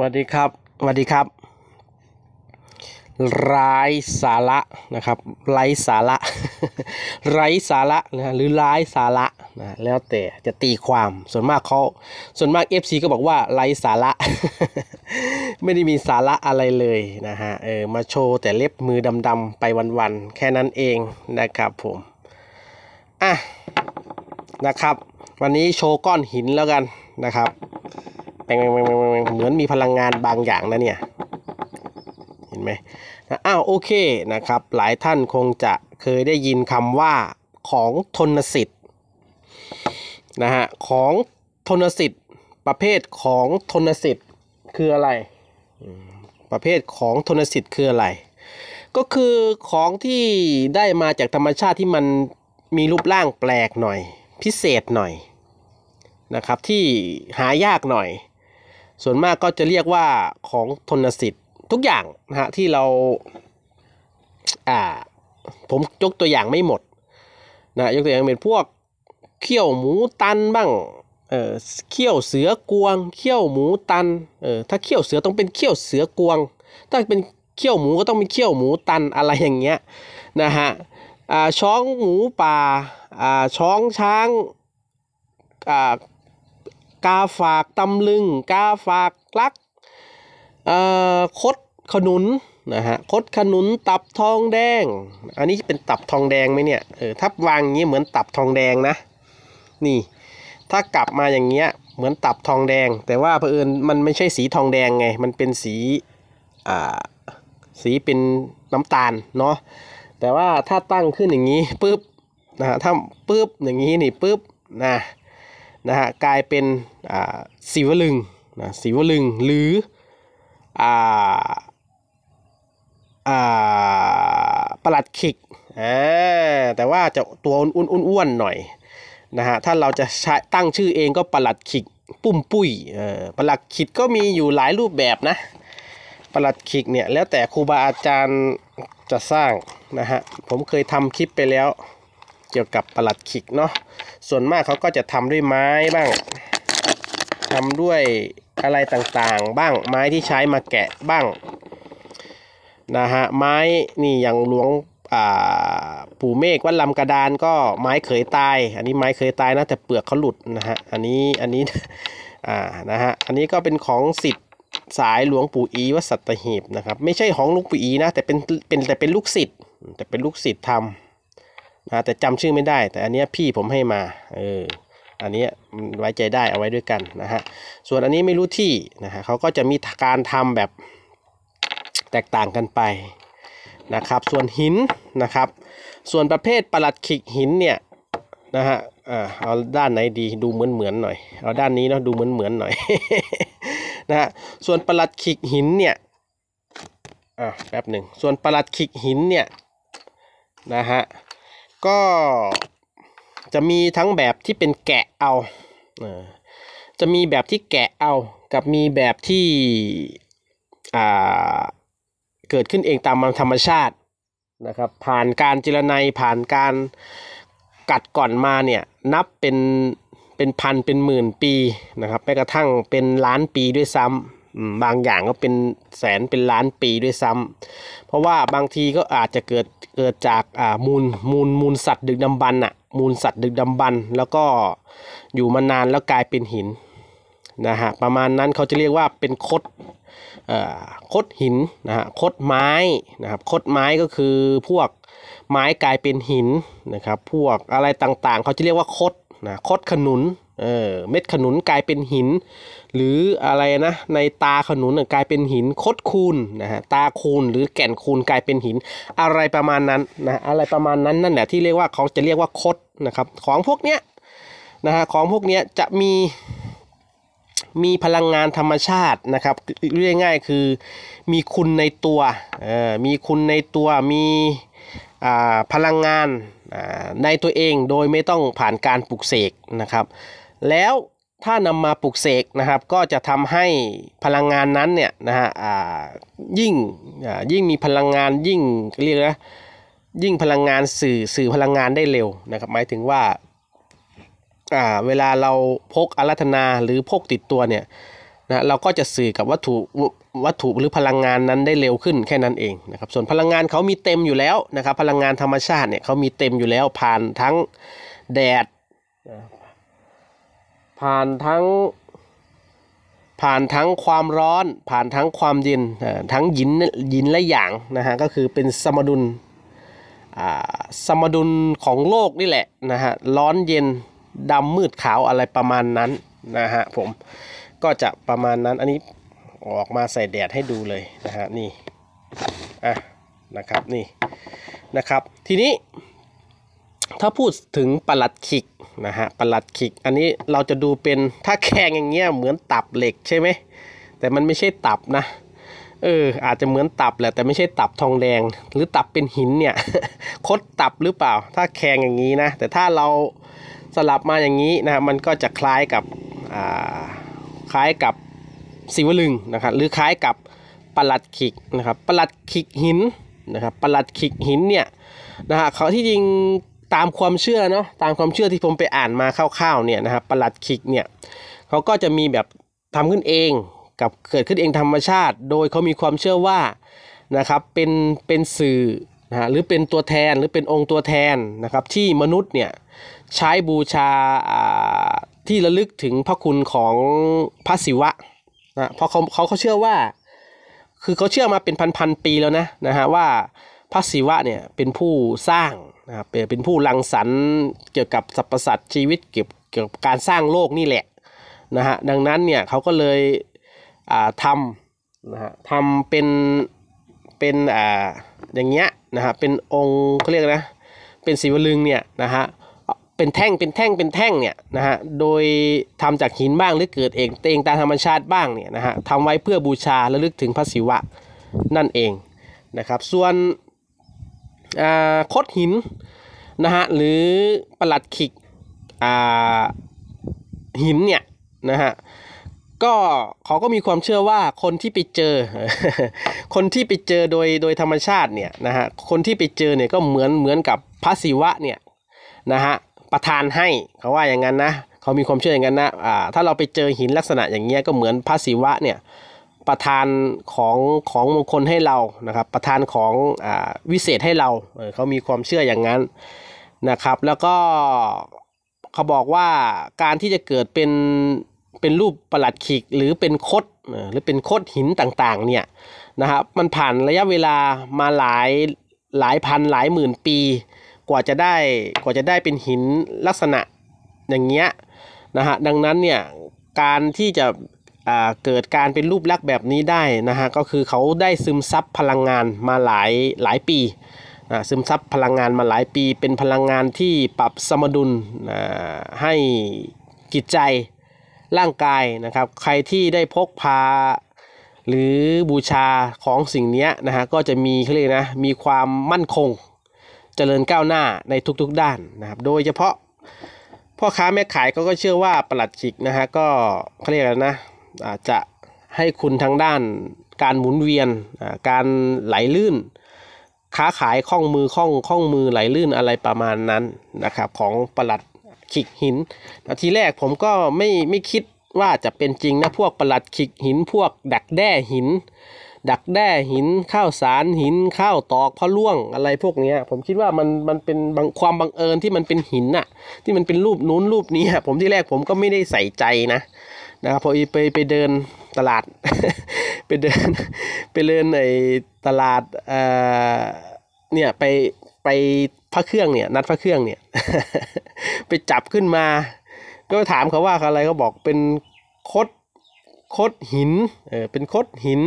วัสดีครับสวัสดีครับไร้สาระนะครับไร้สาระไร้สาระนะหรือไร้สาระนะแล้วแต่จะตีความส่วนมากเขาส่วนมาก FC ก็บอกว่าไร้สาระ ไม่ได้มีสาระอะไรเลยนะฮะเออมาโชว์แต่เล็บมือดำๆไปวันๆแค่นั้นเองนะครับผมอ่ะนะครับ วันนี้โชว์ก้อนหินแล้วกันนะครับแปลงเหมือนมีพลังงานบางอย่างนะเนี่ย เห็นไหมนะอ้าวโอเคนะครับ หลายท่านคงจะเคยได้ยินคำว่าของทนสิทธิ์นะฮะ ของทนสิทธิ์ประเภทของทนสิทธิ์คืออะไร ประเภทของทนสิทธิ์คืออะไร ก็คือของที่ได้มาจากธรรมชาติที่มันมีรูปร่างแปลกหน่อย พิเศษหน่อยนะครับที่หายากหน่อยส่วนมากก็จะเรียกว่าของทนสิทธิ์ทุกอย่างนะฮะที่เรา อ่า ผมยกตัวอย่างไม่หมดนะยกตัวอย่างเป็นพวกเขี้ยวหมูตันบ้าง เออเขี้ยวเสือกวงเขี้ยวหมูตัน เออถ้าเขี้ยวเสือต้องเป็นเขี้ยวเสือกวงถ้าเป็นเขี้ยวหมูก็ต้องเป็นเขี้ยวหมูตันอะไรอย่างเงี้ยนะฮะ อ่าช้องหมูป่าอ่าช้องช้าง อ่ากาฝากตำลึงกาฝากลักคดขนุนนะฮะคดขนุนตับทองแดงอันนี้เป็นตับทองแดงไหมเนี่ยเออถ้าวางอย่างนี้เหมือนตับทองแดงนะนี่ถ้ากลับมาอย่างเงี้ยเหมือนตับทองแดงแต่ว่าเผอิญมันไม่ใช่สีทองแดงไง มันเป็นสีอ่าสีเป็นน้ำตาล เนาะแต่ว่าถ้าตั้งขึ้นอย่างนี้ปุ๊บนะฮะถ้าปุ๊บอย่างนี้นี่ปุ๊บนะนะฮะกลายเป็นสีวลึงนะสีวลึงหรืออ่าอ่าประหลัดขิกอแต่ว่าจะตัวอ้วนๆหน่อยนะฮะถ้าเราจะใช้ตั้งชื่อเองก็ประหลัดขิก ปุ่มปุ้ยเออประหลัดขิกก็มีอยู่หลายรูปแบบนะประหลัดขิกเนี่ย แล้วแต่ครูบาอาจารย์จะสร้างนะฮะผมเคยทำคลิปไปแล้วเกี่ยวกับประหลัดขิกเนาะ ส่วนมากเขาก็จะทำด้วยไม้บ้างทำด้วยอะไรต่างๆ บ้าง ไม้ที่ใช้มาแกะบ้างนะฮะ ไม้นี่อย่างหลวงปู่เมฆวัดลำกระดานก็ไม้เขยตาย อันนี้ไม้เขยตายนะแต่เปลือกเขาหลุดนะฮะ อันนี้ อันนี้อ่านะฮะ อันนี้ก็เป็นของสิทธิ์สายหลวงปู่อีวัดสัตหีบนะครับ ไม่ใช่ของหลวงปู่อีนะแต่เป็นเป็นแต่เป็นลูกศิษย์แต่เป็นลูกศิษย์ทำนะแต่จำชื่อไม่ได้ แต่อันนี้พี่ผมให้มาเอออันนี้ไว้ใจได้เอาไว้ด้วยกันนะฮะ ส่วนอันนี้ไม่รู้ที่นะฮะเขาก็จะมีการทำแบบแตกต่างกันไปนะครับ ส่วนหินนะครับ ส่วนประเภทประหลัดขิกหินเนี่ยนะฮะเอาด้านไหนดีดูเหมือนเหมือนหน่อยเอาด้านนี้เนาะดูเหมือนเหมือนหน่อยนะฮะส่วนประหลัดขิกหินเนี่ยอ่ะแป๊บหนึ่งส่วนประหลัดขิกหินเนี่ยนะฮะก็จะมีทั้งแบบที่เป็นแกะเอา จะมีแบบที่แกะเอากับมีแบบที่เกิดขึ้นเองตามธรรมชาตินะครับผ่านการจิรนัย ผ่านการกัดก่อนมาเนี่ยนับเป็นเป็นพันเป็นหมื่นปีนะครับแม้กระทั่งเป็นล้านปีด้วยซ้ำบางอย่างก็เป็นแสนเป็นล้านปีด้วยซ้ำ เพราะว่าบางทีก็อาจจะเกิดเกิดจากอ่ามูลมูลมูลสัตว์ดึกดำบรรน่ะมูลสัตว์ดึกดำบรรแล้วก็อยู่มานานแล้วกลายเป็นหินนะฮะประมาณนั้นเขาจะเรียกว่าเป็นคดคดหินนะฮะคดไม้นะครับคดไม้ก็คือพวกไม้กลายเป็นหินนะครับพวกอะไรต่างๆ เขาจะเรียกว่าคดนะคดขนุนเออเม็ดขนุนกลายเป็นหินหรืออะไรนะในตาขนุนกลายเป็นหิน คดคูณนะฮะตาคูณหรือแก่นคูณกลายเป็นหิน อะไรประมาณนั้นนะอะไรประมาณนั้นนั่นแหละที่เรียกว่าเขาจะเรียกว่าคดนะครับของพวกเนี้ยนะฮะของพวกเนี้ยจะมีมีพลังงานธรรมชาตินะครับเรียกง่ายคือมีคุณในตัวเออมีคุณในตัวมีพลังงานในตัวเองโดยไม่ต้องผ่านการปลุกเสกนะครับแล้วถ้านำมาปลุกเสกนะครับ ก็จะทำให้พลังงานนั้นเนี่ยนะฮะยิ่งยิ่งมีพลังงานยิ่ง เรียกนะ ยิ่งพลังงานสื่อสื่อพลังงานได้เร็วนะครับหมายถึงว่าเวลาเราพกอารัธนาหรือพกติดตัวเนี่ยนะเราก็จะสื่อกับวัตถุวัตถุหรือพลังงานนั้นได้เร็วขึ้นแค่นั้นเองนะครับส่วนพลังงานเขามีเต็มอยู่แล้วนะครับ พลังงานธรรมชาติเนี่ยเขามีเต็มอยู่แล้วผ่านทั้งแดดผ่าน ทั้ง ผ่านทั้งความร้อนผ่าน ทั้งความเย็นทั้งยินยินและหยาง นะฮะ ก็คือเป็นสมดุลสมดุลของโลกนี่ แหละ นะฮะ ร้อนเย็นดำมืดขาวอะไรประมาณนั้น นะฮะ ผม ก็จะประมาณนั้น อันนี้ออกมาใส่แดดให้ดูเลย นะฮะ นี่ อ่ะ นะครับ นี่ นะครับ ทีนี้ถ้าพูดถึงปลัดขิกนะฮะประหลัดขิกอันนี้เราจะดูเป็นถ้าแข็งอย่างเงี้ยเหมือนตับเหล็กใช่ไหมแต่มันไม่ใช่ตับนะเอออาจจะเหมือนตับแหละแต่ไม่ใช่ตับทองแดง หรือตับเป็นหินเนี่ยคดตับหรือเปล่า ถ้าแข็งอย่างนี้นะแต่ถ้าเราสลับมาอย่างนี้นะมันก็จะคล้ายกับคล้ายกับสิวลึงนะครับหรือคล้ายกับประหลัดขิกนะครับประหลัดขิกหินนะครับประหลัดขิกหินเนี่ยนะฮะเขาที่จริงตามความเชื่อเนาะตามความเชื่อที่ผมไปอ่านมาคร่าวๆเนี่ยนะครับประหลัดขิกเนี่ยเขาก็จะมีแบบทำขึ้นเองกับเกิดขึ้นเองธรรมชาติ โดยเขามีความเชื่อว่านะครับเป็นเป็นสื่อนะฮะหรือเป็นตัวแทนหรือเป็นองค์ตัวแทนนะครับที่มนุษย์เนี่ยใช้บูชาที่ระลึกถึงพระคุณของพระศิวะนะเพราะเขาเขาเขาเชื่อว่าคือเขาเชื่อมาเป็นพันๆปีแล้วนะนะฮะว่าพระศิวะเนี่ยเป็นผู้สร้างนะครับเป็นผู้รังสรรค์เกี่ยวกับสรรพสัตว์ชีวิตเกี่ยวกกับการสร้างโลกนี่แหละนะฮะดังนั้นเนี่ยเขาก็เลยทำนะฮะทำเป็นเป็นอ่าอย่างเงี้ยนะฮะเป็นองค์เขาเรียกนะเป็นสีวลึงเนี่ยนะฮะเป็นแท่งเป็นแท่งเป็นแท่งเนี่ยนะฮะโดยทำจากหินบ้างหรือเกิดเองเองตามธรรมชาติบ้างเนี่ยนะฮะทำไว้เพื่อบูชาและลึกถึงพระศิวะนั่นเองนะครับส่วนคดหินนะฮะหรือประหลัดขิกหินเนี่ยนะฮะก็เขาก็มีความเชื่อว่าคนที่ไปเจอ คนที่ไปเจอโดยโดยธรรมชาติเนี่ยนะฮะคนที่ไปเจอเนี่ยก็เหมือนเหมือนกับพระศิวะเนี่ยนะฮะประทานให้เขาว่าอย่างนั้นนะเขามีความเชื่ออย่างนั้นนะอ่าถ้าเราไปเจอหินลักษณะอย่างเงี้ยก็เหมือนพระศิวะเนี่ยประทานของของมงคลให้เรานะครับประทานของอวิเศษให้เราเเขามีความเชื่ออย่างนั้นนะครับแล้วก็เขาบอกว่าการที่จะเกิดเป็น เป็นรูปประหลัดขิกหรือเป็นคดหรือเป็นคดหินต่างๆเนี่ยนะครับมันผ่านระยะเวลามาหลายหลายพันหลายหมื่นปี กว่าจะได้กว่าจะได้เป็นหินลักษณะอย่างเงี้ยนะฮะดังนั้นเนี่ยการที่จะเกิดการเป็นรูปลักษณ์แบบนี้ได้นะฮะ ก็คือเขาได้ซึมซับพลังงานมาหลายหลายปีนะซึมซับพลังงานมาหลายปี เป็นพลังงานที่ปรับสมดุลนะให้กิจใจร่างกายนะครับ ใครที่ได้พกพาหรือบูชาของสิ่งนี้นะฮะ ก็จะมีเขาเรียกนะ มีความมั่นคง เจริญก้าวหน้าในทุกๆด้านนะครับ โดยเฉพาะพ่อค้าแม่ขายก็เชื่อว่าประหลัดจิกนะฮะ ก็เขาเรียกอะไรนะอาจจะให้คุณทางด้านการหมุนเวียน การไหลลื่น ค้าขายคล่องมือคล่องคล่องมือไหลลื่นอะไรประมาณนั้นนะครับของประหลัดขิกหินทีแรกผมก็ไม่ไม่คิดว่าจะเป็นจริงนะพวกประหลัดขิกหินพวก ดักแด้หิน ดักแด้หินข้าวสารหินข้าวตอกพะล่วงอะไรพวกนี้ผมคิดว่ามันมันเป็นบางความบังเอิญที่มันเป็นหินน่ะที่มันเป็นรูปนู้นรูปนี้ผมที่แรกผมก็ไม่ได้ใส่ใจนะนะครับพออีไปไปเดินตลาดไปเดินไปเดินในตลาดเออเนี่ยไปไปพระเครื่องเนี่ยนัดพระเครื่องเนี่ยไปจับขึ้นมาก็ถามเขาว่าอะไรเขาบอกเป็นคดคดหินเออเป็นคดหิน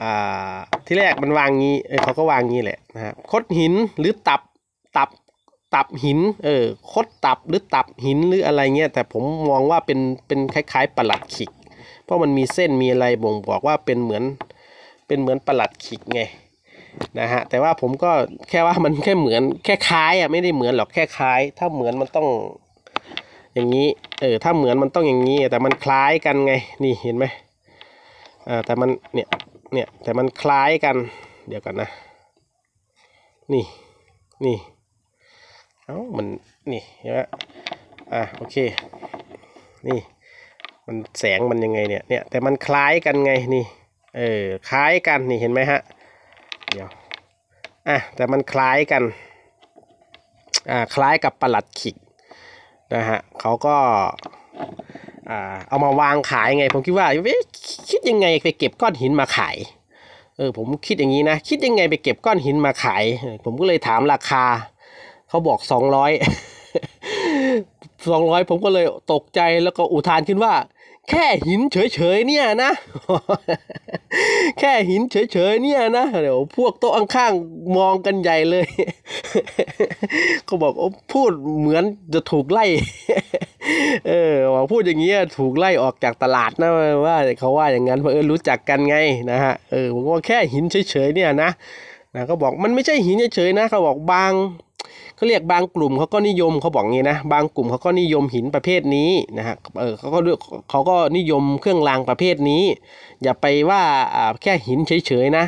อ่าที่แรกมันวางงี้เออเขาก็วางงี้แหละนะครับคดหินหรือตับตับหิน เออ คดตับหรือตับหินหรืออะไรเงี้ย แต่ผมมองว่าเป็น เป็นคล้ายๆประหลัดขิก เพราะมันมีเส้นมีอะไรบ่งบอกว่าเป็นเหมือน เป็นเหมือนประหลัดขิกไงนะฮะ แต่ว่าผมก็แค่ว่ามันแค่เหมือนแค่คล้ายอ่ะไม่ได้เหมือนหรอกแค่คล้ายถ้าเหมือนมันต้อง อย่างนี้ เออ ถ้าเหมือนมันต้องอย่างนี้แต่มันคล้ายกันไง นี่เห็นไหมอ่าแต่มัน เนี่ย เนี่ย แต่มันคล้ายกัน เดี๋ยวกันนะ นี่ นี่เอ้ามันนี่เห็นไหมอ่ะโอเค นี่มันแสงมันยังไงเนี่ย เนี่ยแต่มันคล้ายกันไงนี่ เออคล้ายกันนี่เห็นไหมฮะ เดี๋ยว อ่ะแต่มัน คล้ายกัน อ่าคล้ายกับประหลัดขิกนะฮะเขาก็ อ่าเอามาวางขายไง ผมคิดว่าเอ๊ะคิดยังไงไปเก็บก้อนหินมาขาย เออผมคิดอย่างนี้นะคิดยังไงไปเก็บก้อนหินมาขาย ผมก็เลยถามราคาเขาบอกสองร้อยสองร้อยผมก็เลยตกใจแล้วก็อุทานขึ้นว่า แค่หินเฉยๆเนี่ยนะ แค่หินเฉยๆเนี่ยนะเดี๋ยวพวกโต๊ะข้างๆมองกันใหญ่เลยเขาบอกโอ้พูดเหมือนจะถูกไล่ เออว่าพูดอย่างเงี้ยถูกไล่ออกจากตลาดนะว่าเขาว่าอย่างนั้นเพราะเออรู้จักกันไงนะฮะ เออผมกาแค่หินเฉยๆเนี่ยนะนะเขาบอกมันไม่ใช่หินเฉยๆนะเขาบอกบางเขาเรียกบางกลุ่มเขาก็นิยมเขาบอกงี้นะ บางกลุ่มเขาก็นิยมหินประเภทนี้นะฮะ เออเขาก็เขาก็นิยมเครื่องรางประเภทนี้ อย่าไปว่าแค่หินเฉยๆนะ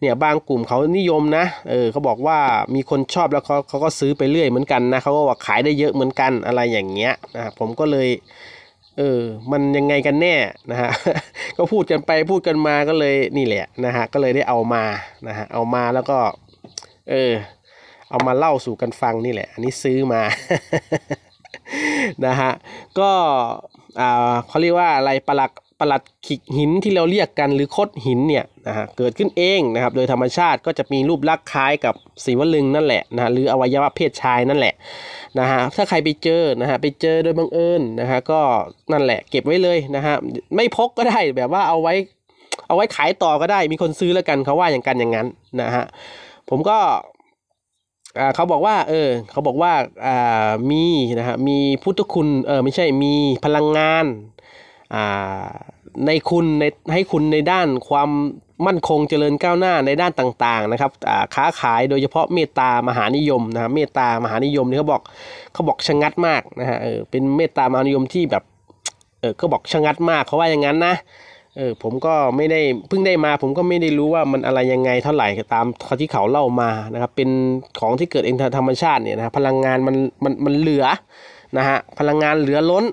เนี่ยบางกลุ่มเขานิยมนะ เออเขาบอกว่ามีคนชอบแล้วเขาเขาก็ซื้อไปเรื่อยเหมือนกันนะเขาก็ว่าขายได้เยอะเหมือนกันอะไรอย่างเงี้ยนะผมก็เลยเออมันยังไงกันแน่นะฮะก็พูดกันไปพูดกันมาก็เลยนี่แหละนะฮะก็เลยได้เอามานะฮะเอามาแล้วก็เออเอามาเล่าสู่กันฟังนี่แหละ อันนี้ซื้อมา นะฮะ ก็เขาเรียกว่าอะไรปลักปลัดขิกหินที่เราเรียกกันหรือคดหินเนี่ย นะฮะ เกิดขึ้นเองนะครับ โดยธรรมชาติก็จะมีรูปลักษณ์คล้ายกับสีวลึงนั่นแหละนะะหรืออวัยวะเพศชายนั่นแหละ นะฮะ ถ้าใครไปเจอ นะฮะ ไปเจอโดยบังเอิญ นะฮะ ก็นั่นแหละ เก็บไว้เลยนะฮะ ไม่พกก็ได้ แบบว่าเอาไว้ เอาไว้ขายต่อก็ได้ มีคนซื้อแล้วกันเขาว่าอย่างกันอย่างนั้นนะฮะ ผมก็เขาบอกว่าเออเขาบอกว่าอ่ามีนะฮะมีพุทธคุณเออไม่ใช่มีพลังงานอ่าในคุณในให้คุณในด้านความมั่นคงเจริญก้าวหน้าในด้านต่างๆนะครับค้าขายโดยเฉพาะเมตตามหานิยมนะครับเมตตามหานิยมนี่เขาบอกเขาบอกชะงัดมากนะฮะเออเป็นเมตตามหานิยมที่แบบเออเขาบอกชะงัดมาก เขาว่าอย่างนั้นนะเออผมก็ไม่ได้เพิ่งได้มาผมก็ไม่ได้รู้ว่ามันอะไรยังไงเท่าไหร่ตามที่เขาเล่ามานะครับเป็นของที่เกิดเองธรรมชาติเนี่ยนะพลังงานมันมันมันเหลือนะฮะพลังงานเหลือล้น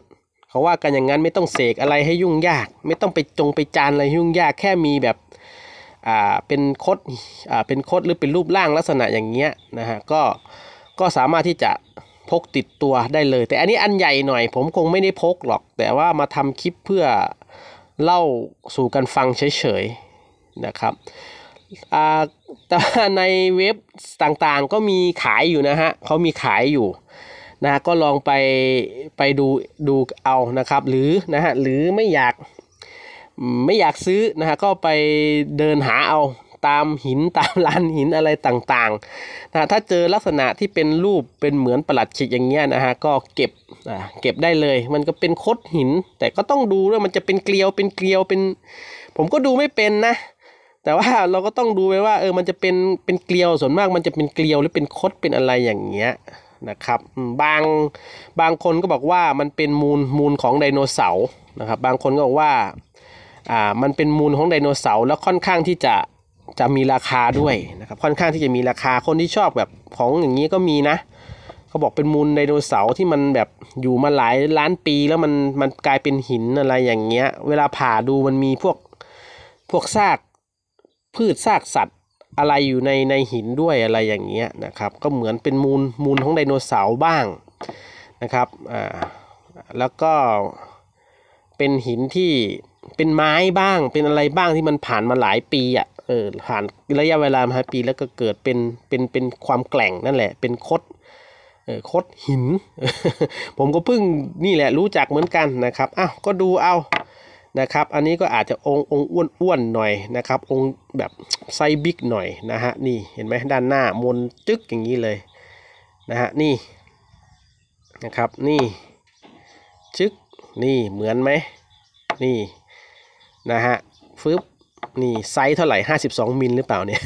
เขาว่ากันอย่างนั้นไม่ต้องเสกอะไรให้ยุ่งยาก ไม่ต้องไปจงไปจานอะไรยุ่งยากแค่มีแบบอ่าเป็นคดอ่าเป็นคดหรือเป็นรูปร่างลักษณะอย่างเงี้ยนะฮะก็ก็สามารถที่จะพกติดตัวได้เลย แต่อันนี้อันใหญ่หน่อย ผมคงไม่ได้พกหรอก แต่ว่ามาทำคลิปเพื่อเล่าสู่กันฟังเฉยๆนะครับ แต่ในเว็บต่างๆก็มีขายอยู่นะฮะเขามีขายอยู่นะก็ลองไปไปดูดูเอานะครับ หรือนะฮะ หรือไม่อยาก ไม่อยากซื้อนะฮะ ก็ไปเดินหาเอาตามหินตามลานหินอะไรต่างๆนะถ้าเจอลักษณะที่เป็นรูปเป็นเหมือนประหลัดฉิกอย่างเงี้ยนะฮะก็เก็บอ่าเก็บได้เลยมันก็เป็นคดหินแต่ก็ต้องดูด้วยมันจะเป็นเกลียวเป็นเกลียวเป็น ผมก็ดูไม่เป็นนะแต่ว่าเราก็ต้องดูไปว่าเออมันจะเป็นเป็นเกลียวส่วนมากมันจะเป็นเกลียวหรือเป็นคดเป็นอะไรอย่างเงี้ยนะครับบางบางคนก็บอกว่ามันเป็นมูลมูลของไดโนเสาร์นะครับบางคนก็บอกว่า อ่ามันเป็นมูลของไดโนเสาร์แล้วค่อนข้างที่จะจะมีราคาด้วยนะครับค่อนข้างที่จะมีราคาคนที่ชอบแบบของอย่างนี้ก็มีนะเขาบอกเป็นมูลไดโนเสาร์ที่มันแบบอยู่มาหลายล้านปีแล้วมันมันกลายเป็นหินอะไรอย่างเงี้ยเวลาผ่าดูมันมีพวก พวกซากพืชซากสัตว์อะไรอยู่ในในหินด้วยอะไรอย่างเงี้ยนะครับก็เหมือนเป็นมูลมูลของไดโนเสาร์บ้างนะครับอ่าแล้วก็เป็นหินที่เป็นไม้บ้างเป็นอะไรบ้างที่มันผ่านมาหลายปีอะ่ะเออผ่านระยะเวลามาปีแล้วก็เกิดเป็นเป็น เป็นความแกล่งนั่นแหละ เป็นคดเออคดหิน ผมก็เพิ่งนี่แหละรู้จักเหมือนกันนะครับอ้าวก็ดูเอานะครับอันนี้ก็อาจจะองค์องอ้วนอ้วนหน่อยนะครับองค์แบบ ไซบิ๊กหน่อยนะฮะนี่เห็นไหมด้านหน้ามนจึกอย่างนี้เลย นะฮะนี่นะครับนี่จึกนี่เหมือนไหมนี่ นะฮะฟึบนี่ไซส์เท่าไหร่ห้าสิบสองมิลหรือเปล่าเนี่ย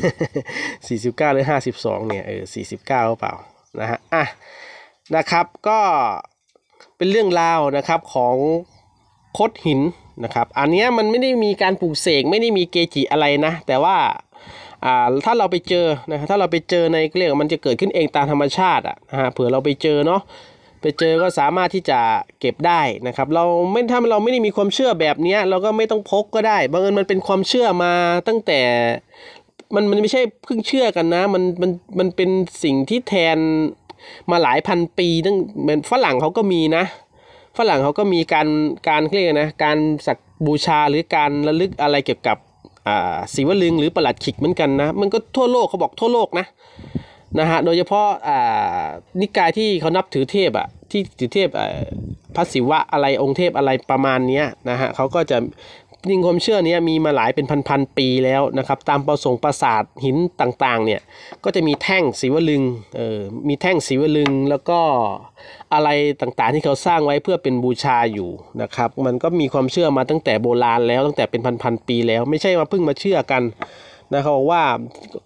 สี่สิบเก้าหรือห้าสิบสองเนี่ยเออสี่สิบเก้าหรือเปล่านะฮะอ่ะนะครับก็เป็นเรื่องราวนะครับของคดหินนะครับอันนี้มันไม่ได้มีการปลูกเสกไม่ได้มีเกจิอะไรนะ แต่ว่าอ่าถ้าเราไปเจอนะถ้าเราไปเจอในเรียกมันจะเกิดขึ้นเองตามธรรมชาติอ่ะนะฮะเผื่อเราไปเจอเนาะไปเจอก็สามารถที่จะเก็บได้นะครับ เราไม่ถ้าเราไม่ได้มีความเชื่อแบบนี้เราก็ไม่ต้องพกก็ได้บางเอิญมันเป็นความเชื่อมาตั้งแต่ มันมันไม่ใช่เพิ่งเชื่อกันนะมันมันมันเป็นสิ่งที่แทนมาหลายพันปีตั้งเหมือนฝรั่งเขาก็มีนะฝรั่งเขาก็มีการการเรียกนะ การสักบูชาหรือการระลึกอะไรเกี่ยวกับ อ่าศีวลึงหรือประหลัดขิกเหมือนกันนะ มันก็ทั่วโลกเขาบอกทั่วโลกนะนะฮะโดยเฉพาะอ่านิกายที่เขานับถือเทพอ่ะที่ถือเทพอ่าพระศิวะอะไรองค์เทพอะไรประมาณนี้นะฮะเขาก็จะยิงความเชื่อนี้มีมาหลายเป็นพันๆปีแล้วนะครับตามประสงค์ปราสาทหินต่างๆเนี่ยก็จะมีแท่งศิวลึงเออมีแท่งศิวลึง แล้วก็อะไรต่างๆที่เขาสร้างไว้เพื่อเป็นบูชาอยู่นะครับมันก็มีความเชื่อมาตั้งแต่โบราณแล้วตั้งแต่เป็นพันๆปีแล้ว ไม่ใช่ว่าเพิ่งมาเชื่อกันนะเขาบอกว่า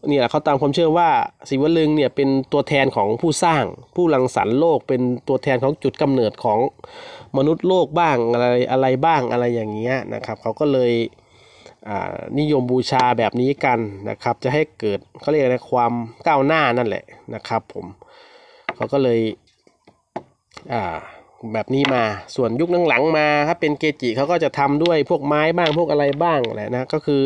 เนี่ยเขาตามความเชื่อว่าศิวลึงเนี่ยเป็นตัวแทนของผู้สร้าง ผู้รังสรรค์โลกเป็นตัวแทนของจุดกำเนิดของมนุษย์โลกบ้างอะไรอะไรบ้างอะไรอย่างเงี้ยนะครับ เขาก็เลยนิยมบูชาแบบนี้กันนะครับ จะให้เกิดเขาเรียกอะไรความก้าวหน้านั่นแหละนะครับ ผมเขาก็เลยแบบนี้มาส่วนยุคหลังๆมาถ้าเป็นเกจิ เขาก็จะทำด้วยพวกไม้บ้าง พวกอะไรบ้างแหละนะก็คือ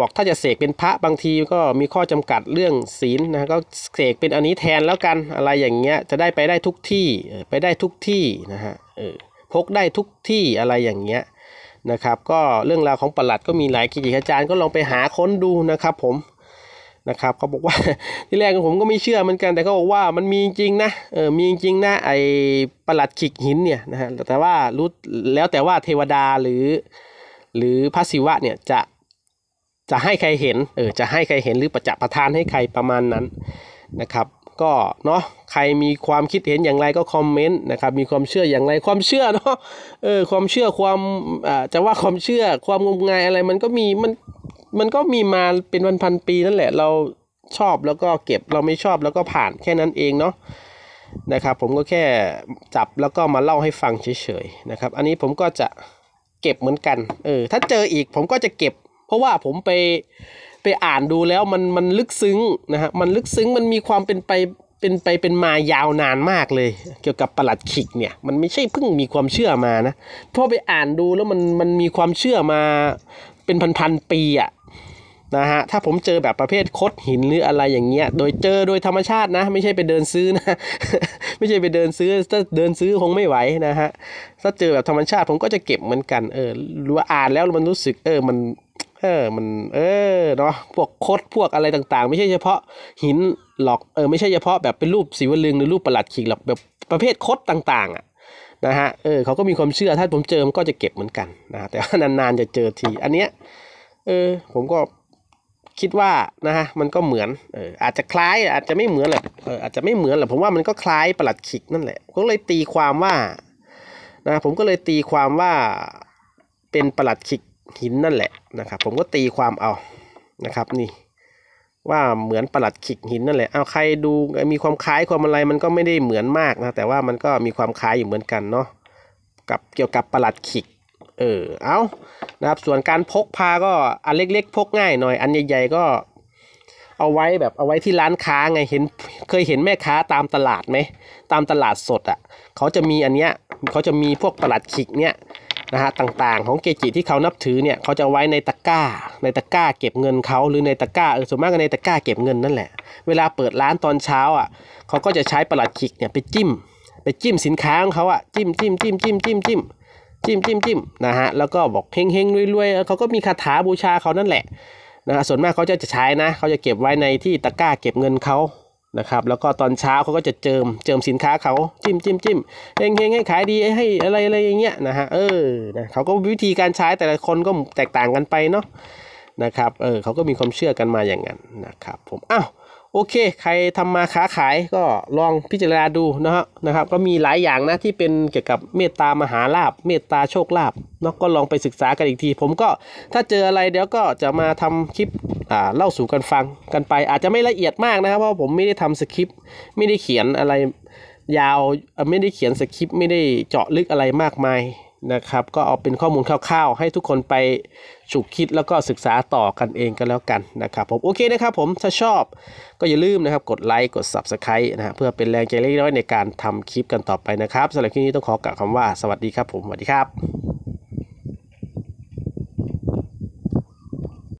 บอกถ้าจะเสกเป็นพระบางทีก็มีข้อจำกัดเรื่องศีลนะก็เสกเป็นอันนี้แทนแล้วกันอะไรอย่างเงี้ยจะได้ไปได้ทุกที่ไปได้ทุกที่นะฮะเออพกได้ทุกที่อะไรอย่างเงี้ยนะครับก็เรื่องราวของประหลัดก็มีหลายกิจอาจารย์ก็ลองไปหาค้นดูนะครับผมนะครับเขาบอกว่าที่แรกผมก็ไม่เชื่อเหมือนกันแต่เขาบอกว่ามันมีจริงนะเออมีจริงนะไอ้ประหลัดขิกหินเนี่ยนะฮะแต่ว่ารู้แล้วแต่ว่าเทวดาหรือหรือพระศิวะเนี่ยจะจะให้ใครเห็น เออ จะให้ใครเห็นหรือประจักษ์ประทานให้ใครประมาณนั้นนะครับ ก็เนาะ ใครมีความคิดเห็นอย่างไรก็คอมเมนต์นะครับ มีความเชื่ออย่างไร ความเชื่อเนาะ เออ ความเชื่อ ความ อ่า จะว่าความเชื่อ ความงมงายอะไรมันก็มี มัน มันก็มีมาเป็นวันพันปีนั่นแหละ เราชอบแล้วก็เก็บ เราไม่ชอบแล้วก็ผ่านแค่นั้นเองเนาะ นะครับ ผมก็แค่จับแล้วก็มาเล่าให้ฟังเฉยๆนะครับ อันนี้ผมก็จะเก็บเหมือนกัน เออ ถ้าเจออีกผมก็จะเก็บเพราะว่าผมไปไปอ่านดูแล้วมันมันลึกซึ้งนะฮะมันลึกซึ้งมันมีความเป็นไปเป็นไปเป็นมายาวนานมากเลย เกี่ยวกับประหลัดขิกเนี่ยมันไม่ใช่เพิ่งมีความเชื่อมานะพอไปอ่านดูแล้วมันมันมีความเชื่อมาเป็นพันๆปีอะนะฮะถ้าผมเจอแบบประเภทคดหินหรืออะไรอย่างเงี้ยโดยเจอโดยธรรมชาตินะ ไม่ใช่ไปเดินซื้อนะ ไม่ใช่ไปเดินซื้อถ้าเดินซื้อคงไม่ไหวนะฮะถ้าเจอแบบธรรมชาติผมก็จะเก็บเหมือนกันเออหรือว่าอ่านแล้วมันรู้สึกเออมันออ มัน เออเนาะ พวกโคด พวกอะไรต่าง ๆ ไม่ใช่เฉพาะหินหรอก เออไม่ใช่เฉพาะแบบเป็นรูปสีวลึงหรือรูปประหลัดขิกหรอกแบบประเภทโคดต่างๆอ่ะนะฮะ เออเขาก็มีความเชื่อถ้าผมเจอมันก็จะเก็บเหมือนกันนะแต่ว่านานๆจะเจอที อันเนี้ย เออผมก็คิดว่านะฮะมันก็เหมือน เอออาจจะคล้ายอาจจะไม่เหมือนแหละเอออาจจะไม่เหมือนแหละผมว่ามันก็คล้ายประหลัดขิกนั่นแหละก็เลยตีความว่านะผมก็เลยตีความว่าเป็นประหลัดขิกหินนั่นแหละนะครับผมก็ตีความเอานะครับนี่ว่าเหมือนประหลัดขิกหินนั่นแหละ เอาใครดูมีความคล้ายความอะไรมันก็ไม่ได้เหมือนมากนะ แต่ว่ามันก็มีความคล้ายอยู่เหมือนกันเนาะกับเกี่ยวกับประหลัดขิกเออเอานะครับส่วนการพกพาก็อันเล็กๆพกง่ายหน่อย อันใหญ่ๆก็เอาไว้แบบเอาไว้ที่ร้านค้าไงเห็นเคยเห็นแม่ค้าตามตลาดไหมตามตลาดสดอะ่ะเขาจะมีอันเนี้ยเขาจะมีพวกประหลัดขิกเนี้ยนะฮะต่างๆของเกจิที่เขานับถือเนี่ยเขาจะไว้ในตะกร้า ในตะกร้าเก็บเงินเขา หรือในตะกร้าส่วนมากก็ในตะกร้า เก็บเงินนั่นแหละ เวลาเปิดร้านตอนเช้าอ่ะเขาก็จะใช้ประหลัดขิกเนี่ยไปจิ้ม ไปจิ้มสินค้าของเขาอ่ะจิ้มจิ้มจิ้มจิ้มจิ้มจิ้มจิ้มจิ้มจิ้มนะฮะแล้วก็บอกเฮงเฮงรวยๆเขาก็มีคาถาบูชาเขานั่นแหละนะส่วนมากเขาจะจะใช้นะเขาจะเก็บไว้ในที่ตะกร้าเก็บเงินเขานะครับแล้วก็ตอนเช้าเขาก็จะเจิมเจิมสินค้าเขาจิ้มจิ้มจิ้มเฮงเฮงให้ขายดีให้อะไรอะไรอย่างเงี้ยนะฮะเออนะเขาก็วิธีการใช้แต่ละคนก็แตกต่างกันไปเนาะนะครับเออเขาก็มีความเชื่อกันมาอย่างนั้นนะครับผมอ้าวโอเค ใครทำมาค้าขายก็ลองพิจารณาดูนะฮะนะครับก็มีหลายอย่างนะที่เป็นเกี่ยวกับเมตตามหาลาบ เมตตาโชคลาภเนาะก็ลองไปศึกษากันอีกทีผมก็ถ้าเจออะไรเดี๋ยวก็จะมาทำคลิปอ่าเล่าสู่กันฟังกันไป อาจจะไม่ละเอียดมากนะครับเพราะผมไม่ได้ทำสคริปต์ไม่ได้เขียนอะไรยาวไม่ได้เขียนสคริปต์ไม่ได้เจาะลึกอะไรมากมายนะครับก็เอาเป็นข้อมูลคร่าว ๆ ให้ทุกคนไปฉุกคิดแล้วก็ศึกษาต่อกันเองกันแล้วกันนะครับผมโอเคนะครับผมถ้าชอบ ก็อย่าลืมนะครับกดไลค์กด Subscribe นะะเพื่อเป็นแรงใจเล็กน้อยในการทำคลิป กันต่อไปนะครับสำหรับคลิปนี้ต้องขอกล่าวคำว่าสวัสดี ครับผมสวัสดีครับ